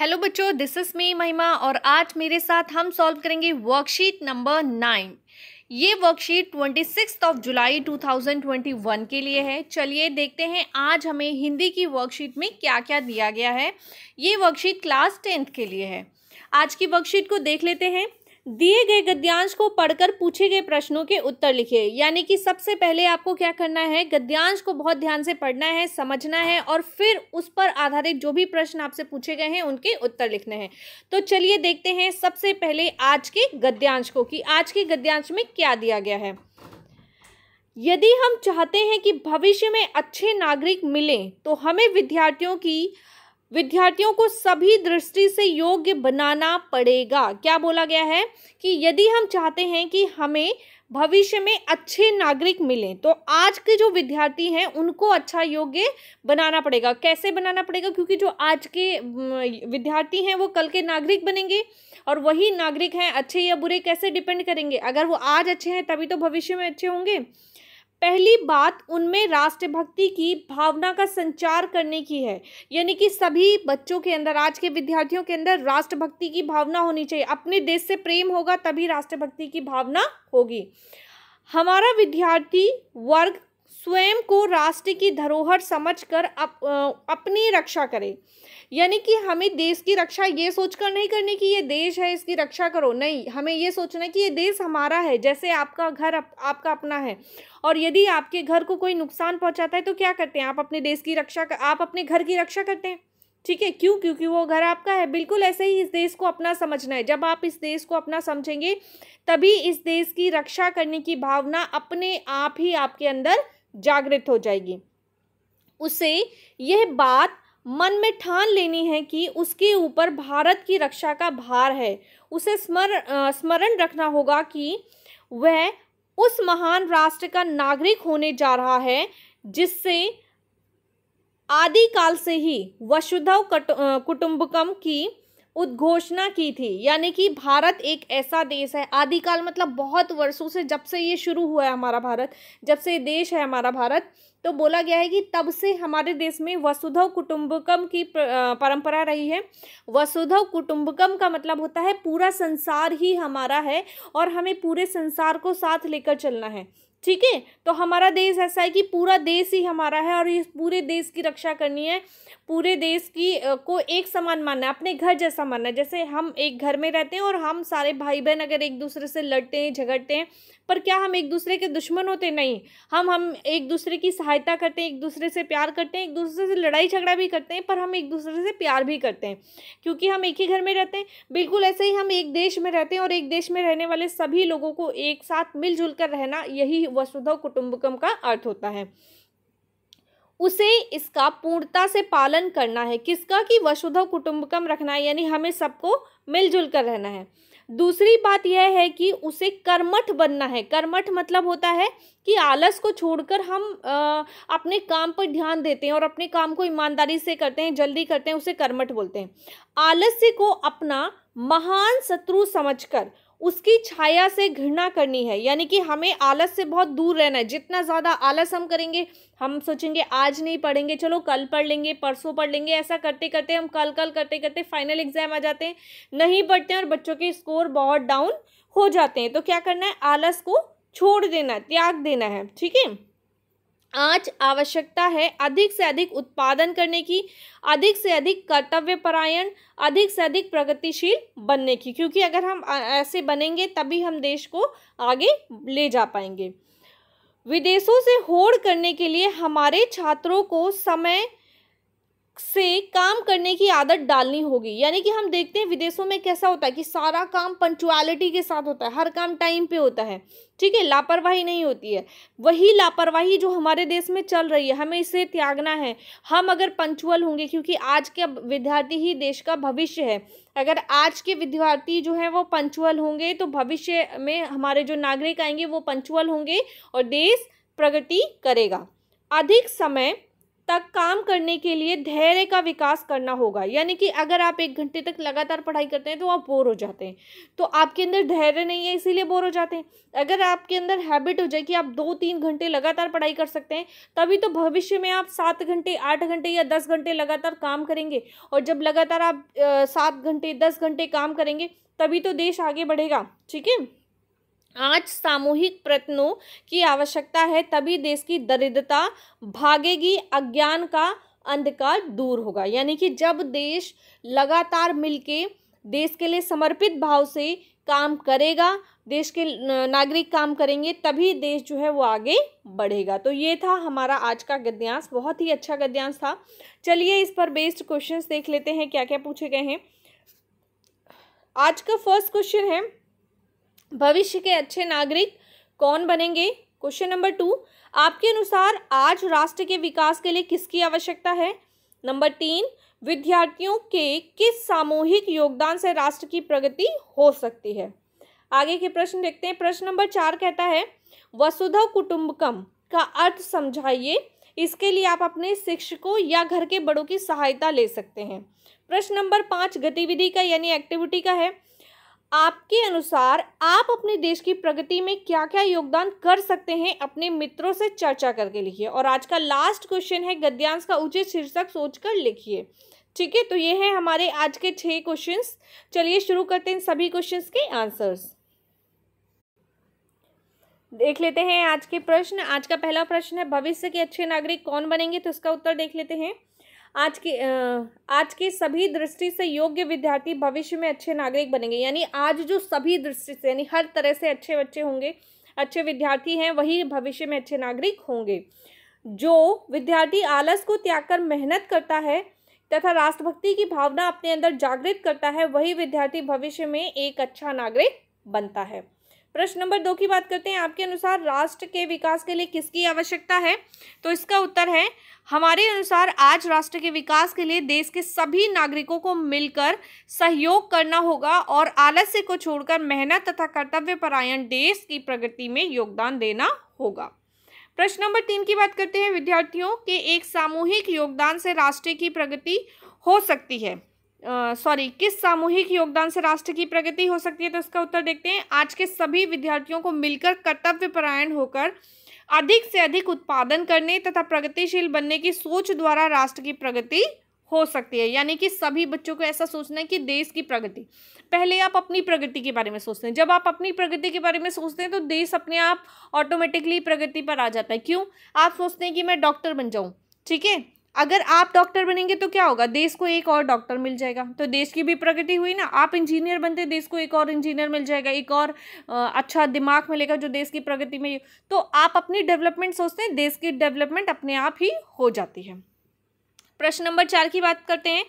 hello बच्चों this is me महिमा और आज मेरे साथ हम सॉल्व करेंगे वर्कशीट नंबर नाइन ये worksheet twenty six of July two thousand twenty one के लिए है चलिए देखते हैं आज हमें हिंदी की वर्कशीट में क्या क्या दिया गया है ये वर्कशीट क्लास टेंथ के लिए है आज की वर्कशीट को देख लेते हैं दिए गए गद्यांश को पढ़कर पूछे गए प्रश्नों के उत्तर लिखिए यानी कि सबसे पहले आपको क्या करना है गद्यांश को बहुत ध्यान से पढ़ना है समझना है और फिर उस पर आधारित जो भी प्रश्न आपसे पूछे गए हैं उनके उत्तर लिखने हैं तो चलिए देखते हैं सबसे पहले आज के गद्यांश को कि आज के गद्यांश में क्या दिया गया है यदि हम चाहते हैं कि भविष्य में अच्छे नागरिक मिलें तो हमें विद्यार्थियों की विद्यार्थियों को सभी दृष्टि से योग्य बनाना पड़ेगा क्या बोला गया है कि यदि हम चाहते हैं कि हमें भविष्य में अच्छे नागरिक मिलें तो आज के जो विद्यार्थी हैं उनको अच्छा योग्य बनाना पड़ेगा कैसे बनाना पड़ेगा क्योंकि जो आज के विद्यार्थी हैं वो कल के नागरिक बनेंगे और वही नागरिक हैं अच्छे या बुरे कैसे डिपेंड करेंगे अगर वो आज अच्छे हैं तभी तो भविष्य में अच्छे होंगे पहली बात उनमें राष्ट्रभक्ति की भावना का संचार करने की है यानी कि सभी बच्चों के अंदर आज के विद्यार्थियों के अंदर राष्ट्रभक्ति की भावना होनी चाहिए अपने देश से प्रेम होगा तभी राष्ट्रभक्ति की भावना होगी हमारा विद्यार्थी वर्ग स्वयं को राष्ट्र की धरोहर समझकर अप, अपनी रक्षा करें यानी कि हमें देश की रक्षा ये सोचकर नहीं करनी कि ये देश है इसकी रक्षा करो नहीं हमें ये सोचना है कि ये देश हमारा है जैसे आपका घर आप, आपका अपना है और यदि आपके घर को कोई नुकसान पहुंचाता है तो क्या करते हैं आप अपने देश की रक्षा कर, आप अपने घर की रक्षा करते हैं ठीक है क्यों क्योंकि वो घर आपका है बिल्कुल ऐसे ही इस देश को अपना समझना है जब आप इस देश को अपना समझेंगे तभी इस देश की रक्षा करने की भावना अपने आप ही आपके अंदर जागृत हो जाएगी उसे यह बात मन में ठान लेनी है कि उसके ऊपर भारत की रक्षा का भार है उसे स्मरण स्मरण रखना होगा कि वह उस महान राष्ट्र का नागरिक होने जा रहा है जिससे आदिकाल से ही वसुधव कुटुंबकम की उद्घोषणा की थी यानी कि भारत एक ऐसा देश है आदिकाल मतलब बहुत वर्षों से जब से ये शुरू हुआ है हमारा भारत जब से देश है हमारा भारत तो बोला गया है कि तब से हमारे देश में वसुधव कुटुंबकम की परंपरा रही है वसुधव कुटुंबकम का मतलब होता है पूरा संसार ही हमारा है और हमें पूरे संसार को साथ लेकर चलना है ठीक है तो हमारा देश ऐसा है कि पूरा देश ही हमारा है और इस पूरे देश की रक्षा करनी है पूरे देश की को एक समान मानना है अपने घर जैसा मानना है जैसे हम एक घर में रहते हैं और हम सारे भाई बहन अगर एक दूसरे से लड़ते हैं झगड़ते हैं पर क्या हम एक दूसरे के दुश्मन होते नहीं हम हम एक दूसरे की सहायता करते हैं एक दूसरे से प्यार करते हैं एक दूसरे से लड़ाई झगड़ा भी करते हैं पर हम एक दूसरे से प्यार भी करते हैं क्योंकि हम एक ही घर में रहते हैं बिल्कुल ऐसे ही हम एक देश में रहते हैं और एक देश में रहने वाले सभी लोगों को एक साथ मिलजुल कर रहना यही वसुधव कुटुंबकम का अर्थ होता है उसे इसका पूर्णता से पालन करना है किसका कि वसुधव कुटुंबकम रखना है यानी हमें सबको मिलजुल कर रहना है दूसरी बात यह है कि उसे कर्मठ बनना है कर्मठ मतलब होता है कि आलस को छोड़कर हम आ, अपने काम पर ध्यान देते हैं और अपने काम को ईमानदारी से करते हैं जल्दी करते हैं उसे कर्मठ बोलते हैं आलस्य को अपना महान शत्रु समझकर उसकी छाया से घृणा करनी है यानी कि हमें आलस से बहुत दूर रहना है जितना ज़्यादा आलस हम करेंगे हम सोचेंगे आज नहीं पढ़ेंगे चलो कल पढ़ लेंगे परसों पढ़ लेंगे ऐसा करते करते हम कल कल करते करते फाइनल एग्ज़ाम आ जाते हैं नहीं पढ़ते हैं और बच्चों के स्कोर बहुत डाउन हो जाते हैं तो क्या करना है आलस को छोड़ देना त्याग देना है ठीक है आज आवश्यकता है अधिक से अधिक उत्पादन करने की अधिक से अधिक कर्तव्य परायण अधिक से अधिक प्रगतिशील बनने की क्योंकि अगर हम ऐसे बनेंगे तभी हम देश को आगे ले जा पाएंगे विदेशों से होड़ करने के लिए हमारे छात्रों को समय से काम करने की आदत डालनी होगी यानी कि हम देखते हैं विदेशों में कैसा होता है कि सारा काम पंचुअलिटी के साथ होता है हर काम टाइम पे होता है ठीक है लापरवाही नहीं होती है वही लापरवाही जो हमारे देश में चल रही है हमें इसे त्यागना है हम अगर पंचुअल होंगे क्योंकि आज के विद्यार्थी ही देश का भविष्य है अगर आज के विद्यार्थी जो है वो पंचुअल होंगे तो भविष्य में हमारे जो नागरिक आएंगे वो पंचुअल होंगे और देश प्रगति करेगा अधिक समय तक काम करने के लिए धैर्य का विकास करना होगा यानी कि अगर आप एक घंटे तक लगातार पढ़ाई करते हैं तो आप बोर हो जाते हैं तो आपके अंदर धैर्य नहीं है इसीलिए बोर हो जाते हैं अगर आपके अंदर हैबिट हो जाए कि आप दो तीन घंटे लगातार पढ़ाई कर सकते हैं तभी तो भविष्य में आप सात घंटे आठ घंटे या दस घंटे लगातार काम करेंगे और जब लगातार आप सात घंटे दस घंटे काम करेंगे तभी तो देश आगे बढ़ेगा ठीक है आज सामूहिक प्रयत्नों की आवश्यकता है तभी देश की दरिद्रता भागेगी अज्ञान का अंधकार दूर होगा यानी कि जब देश लगातार मिलके देश के लिए समर्पित भाव से काम करेगा देश के नागरिक काम करेंगे तभी देश जो है वो आगे बढ़ेगा तो ये था हमारा आज का गद्यांश बहुत ही अच्छा गद्यांश था चलिए इस पर बेस्ड क्वेश्चंस देख लेते हैं क्या क्या पूछे गए हैं आज का फर्स्ट क्वेश्चन है भविष्य के अच्छे नागरिक कौन बनेंगे क्वेश्चन नंबर टू आपके अनुसार आज राष्ट्र के विकास के लिए किसकी आवश्यकता है नंबर तीन विद्यार्थियों के किस सामूहिक योगदान से राष्ट्र की प्रगति हो सकती है आगे के प्रश्न देखते हैं प्रश्न नंबर चार कहता है वसुधा कुटुंबकम का अर्थ समझाइए इसके लिए आप अपने शिक्षकों या घर के बड़ों की सहायता ले सकते हैं प्रश्न नंबर पाँच गतिविधि का यानी एक्टिविटी का है आपके अनुसार आप अपने देश की प्रगति में क्या क्या योगदान कर सकते हैं अपने मित्रों से चर्चा करके लिखिए और आज का लास्ट क्वेश्चन है गद्यांश का उचित शीर्षक सोचकर लिखिए ठीक है तो ये है हमारे आज के छह क्वेश्चंस चलिए शुरू करते हैं सभी क्वेश्चंस के आंसर्स देख लेते हैं आज के प्रश्न आज का पहला प्रश्न है भविष्य के अच्छे नागरिक कौन बनेंगे तो उसका उत्तर देख लेते हैं आज के आज के सभी दृष्टि से योग्य विद्यार्थी भविष्य में अच्छे नागरिक बनेंगे यानी आज जो सभी दृष्टि से यानी हर तरह से अच्छे बच्चे होंगे अच्छे विद्यार्थी हैं वही भविष्य में अच्छे नागरिक होंगे जो विद्यार्थी आलस को त्याग कर मेहनत करता है तथा राष्ट्रभक्ति की भावना अपने अंदर जागृत करता है वही विद्यार्थी भविष्य में एक अच्छा नागरिक बनता है प्रश्न नंबर दो की बात करते हैं आपके अनुसार राष्ट्र के विकास के लिए किसकी आवश्यकता है तो इसका उत्तर है हमारे अनुसार आज राष्ट्र के विकास के लिए देश के सभी नागरिकों को मिलकर सहयोग करना होगा और आलस्य को छोड़कर मेहनत तथा कर्तव्यपरायण देश की प्रगति में योगदान देना होगा प्रश्न नंबर तीन की बात करते हैं विद्यार्थियों के एक सामूहिक योगदान से राष्ट्र की प्रगति हो सकती है सॉरी किस सामूहिक योगदान से राष्ट्र की प्रगति हो सकती है तो इसका उत्तर देखते हैं आज के सभी विद्यार्थियों को मिलकर कर्तव्य परायण होकर अधिक से अधिक उत्पादन करने तथा प्रगतिशील बनने की सोच द्वारा राष्ट्र की प्रगति हो सकती है यानी कि सभी बच्चों को ऐसा सोचना है कि देश की प्रगति पहले आप अपनी प्रगति के बारे में सोचते हैं जब आप अपनी प्रगति के बारे में सोचते हैं तो देश अपने आप ऑटोमेटिकली प्रगति पर आ जाता है क्यों आप सोचते हैं कि मैं डॉक्टर बन जाऊँ ठीक है अगर आप डॉक्टर बनेंगे तो क्या होगा देश को एक और डॉक्टर मिल जाएगा तो देश की भी प्रगति हुई ना आप इंजीनियर बनते देश को एक और इंजीनियर मिल जाएगा एक और अच्छा दिमाग मिलेगा जो देश की प्रगति में तो आप अपनी डेवलपमेंट सोचते हैं देश की डेवलपमेंट अपने आप ही हो जाती है प्रश्न नंबर चार की बात करते हैं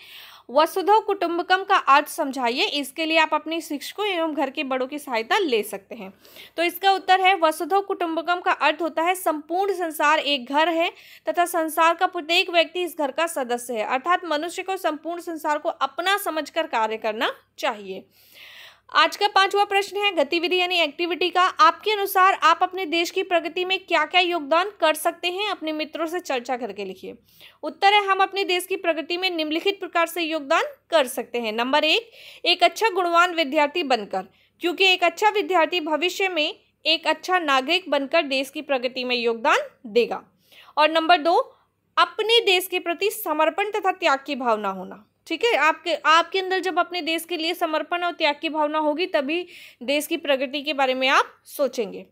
वसुधो कुटुंबकम का अर्थ समझाइए इसके लिए आप अपने शिक्षकों एवं घर के बड़ों की सहायता ले सकते हैं तो इसका उत्तर है वसुधो कुटुंबकम का अर्थ होता है संपूर्ण संसार एक घर है तथा संसार का प्रत्येक व्यक्ति इस घर का सदस्य है अर्थात मनुष्य को संपूर्ण संसार को अपना समझकर कार्य करना चाहिए आज का पांचवा प्रश्न है गतिविधि यानी एक्टिविटी का आपके अनुसार आप अपने देश की प्रगति में क्या क्या योगदान कर सकते हैं अपने मित्रों से चर्चा करके लिखिए उत्तर है हम अपने देश की प्रगति में निम्नलिखित प्रकार से योगदान कर सकते हैं नंबर एक एक अच्छा गुणवान विद्यार्थी बनकर क्योंकि एक अच्छा विद्यार्थी भविष्य में एक अच्छा नागरिक बनकर देश की प्रगति में योगदान देगा और नंबर दो अपने देश के प्रति समर्पण तथा त्याग की भावना होना ठीक है आपके आपके अंदर जब अपने देश के लिए समर्पण और त्याग की भावना होगी तभी देश की प्रगति के बारे में आप सोचेंगे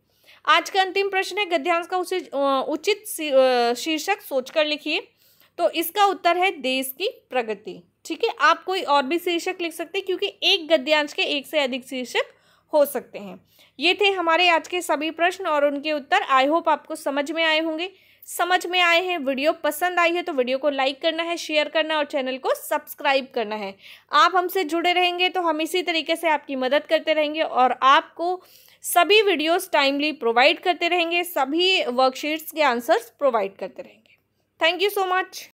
आज का अंतिम प्रश्न है गद्यांश का उसे उचित शीर्षक सोचकर लिखिए तो इसका उत्तर है देश की प्रगति ठीक है आप कोई और भी शीर्षक लिख सकते हैं क्योंकि एक गद्यांश के एक से अधिक शीर्षक हो सकते हैं ये थे हमारे आज के सभी प्रश्न और उनके उत्तर आई होप आपको समझ में आए होंगे समझ में आए हैं वीडियो पसंद आई है तो वीडियो को लाइक करना है शेयर करना है और चैनल को सब्सक्राइब करना है आप हमसे जुड़े रहेंगे तो हम इसी तरीके से आपकी मदद करते रहेंगे और आपको सभी वीडियोस टाइमली प्रोवाइड करते रहेंगे सभी वर्कशीट्स के आंसर्स प्रोवाइड करते रहेंगे थैंक यू सो मच